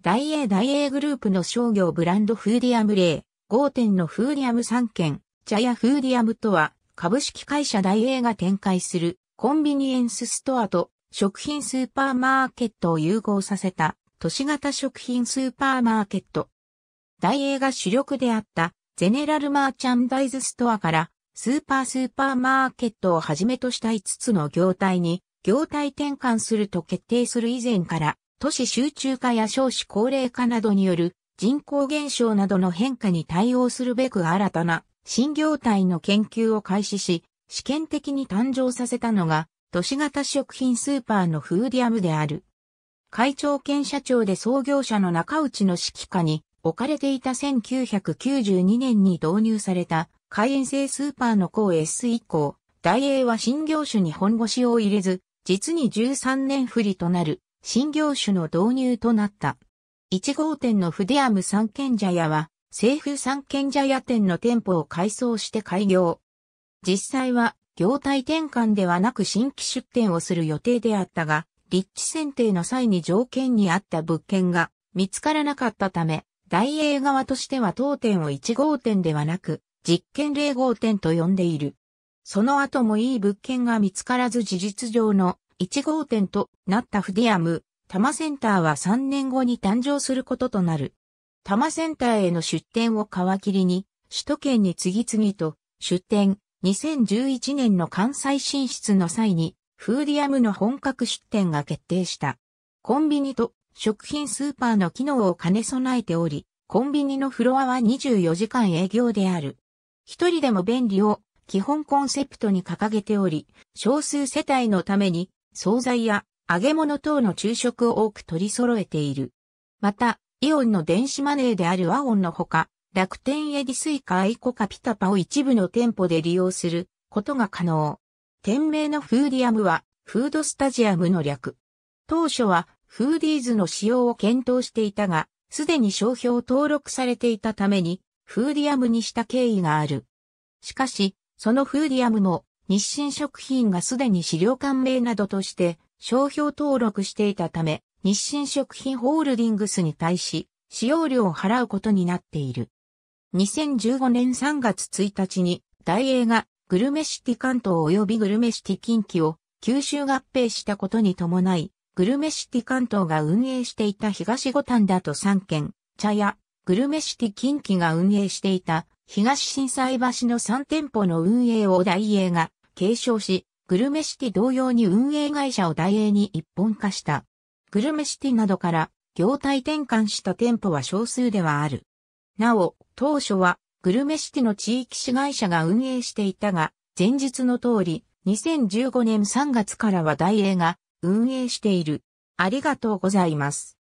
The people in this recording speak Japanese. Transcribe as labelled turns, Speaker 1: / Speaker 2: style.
Speaker 1: 大英大英グループの商業ブランドフーディアム例、5点のフーディアム3件、ジャヤフーディアムとは、株式会社大英が展開するコンビニエンスストアと食品スーパーマーケットを融合させた都市型食品スーパーマーケット。大英が主力であったゼネラルマーチャンダイズストアからスーパースーパーマーケットをはじめとした5つの業態に業態転換すると決定する以前から都市集中化や少子高齢化などによる人口減少などの変化に対応するべく新たな新業態の研究を開始し、試験的に誕生させたのが都市型食品スーパーのフーディアムである。会長兼社長で創業者の中内の指揮下に置かれていた1992年に導入された会員制スーパーの高 S 以降、大英は新業種に本腰を入れず、実に13年不利となる新業種の導入となった。1号店のフデアム三軒茶屋は、政府三軒茶屋店の店舗を改装して開業。実際は、業態転換ではなく新規出店をする予定であったが、立地選定の際に条件にあった物件が見つからなかったため、大英側としては当店を1号店ではなく、実験0号店と呼んでいる。その後もいい物件が見つからず事実上の1号店となったフディアム、多摩センターは3年後に誕生することとなる。多摩センターへの出店を皮切りに、首都圏に次々と出店、2011年の関西進出の際に、フーディアムの本格出店が決定した。コンビニと食品スーパーの機能を兼ね備えており、コンビニのフロアは24時間営業である。一人でも便利を基本コンセプトに掲げており、少数世帯のために惣菜や揚げ物等の昼食を多く取り揃えている。また、イオンの電子マネーであるワオンのほか、楽天エディスイカアイコカピタパを一部の店舗で利用することが可能。店名のフーディアムは、フードスタジアムの略。当初は、フーディーズの使用を検討していたが、すでに商標登録されていたために、フーディアムにした経緯がある。しかし、そのフーディアムも、日清食品がすでに資料館名などとして商標登録していたため、日清食品ホールディングスに対し、使用料を払うことになっている。2015年3月1日に、大映がグルメシティ関東及びグルメシティ近畿を九州合併したことに伴い、グルメシティ関東が運営していた東五反田と3県、茶屋、グルメシティ近畿が運営していた東震災橋の3店舗の運営を大英が継承し、グルメシティ同様に運営会社を大英に一本化した。グルメシティなどから業態転換した店舗は少数ではある。なお、当初はグルメシティの地域市会社が運営していたが、前述の通り、2015年3月からは大英が運営している。ありがとうございます。